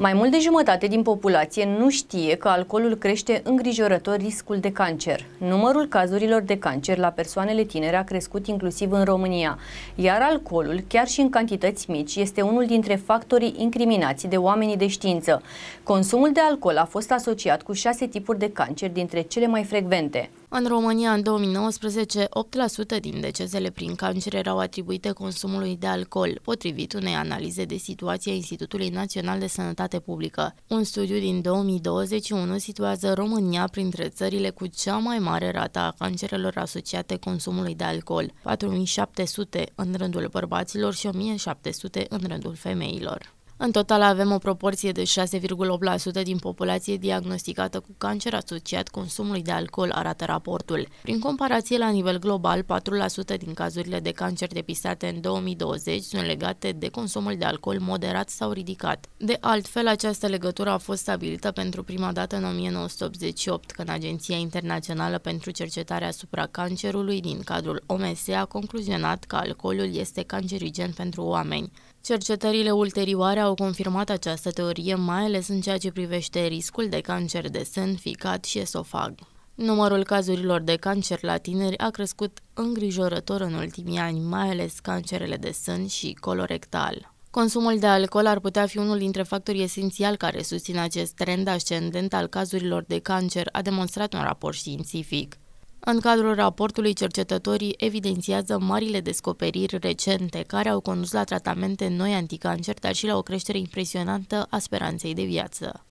Mai mult de jumătate din populație nu știe că alcoolul crește îngrijorător riscul de cancer. Numărul cazurilor de cancer la persoanele tinere a crescut inclusiv în România, iar alcoolul, chiar și în cantități mici, este unul dintre factorii incriminați de oamenii de știință. Consumul de alcool a fost asociat cu șase tipuri de cancer dintre cele mai frecvente. În România, în 2019, 8% din decesele prin cancer erau atribuite consumului de alcool, potrivit unei analize de situație a Institutului Național de Sănătate Publică. Un studiu din 2021 situează România printre țările cu cea mai mare rată a cancerelor asociate consumului de alcool, 4700 în rândul bărbaților și 1700 în rândul femeilor. În total avem o proporție de 6,8% din populație diagnosticată cu cancer asociat consumului de alcool, arată raportul. Prin comparație la nivel global, 4% din cazurile de cancer depistate în 2020 sunt legate de consumul de alcool moderat sau ridicat. De altfel, această legătură a fost stabilită pentru prima dată în 1988, când Agenția Internațională pentru Cercetarea asupra cancerului din cadrul OMS a concluzionat că alcoolul este cancerigen pentru oameni. Cercetările ulterioare au confirmat această teorie, mai ales în ceea ce privește riscul de cancer de sân, ficat și esofag. Numărul cazurilor de cancer la tineri a crescut îngrijorător în ultimii ani, mai ales cancerele de sân și colorectal. Consumul de alcool ar putea fi unul dintre factorii esențiali care susțin acest trend ascendent al cazurilor de cancer, a demonstrat un raport științific. În cadrul raportului, cercetătorii evidențiază marile descoperiri recente care au condus la tratamente noi anticancer, dar și la o creștere impresionantă a speranței de viață.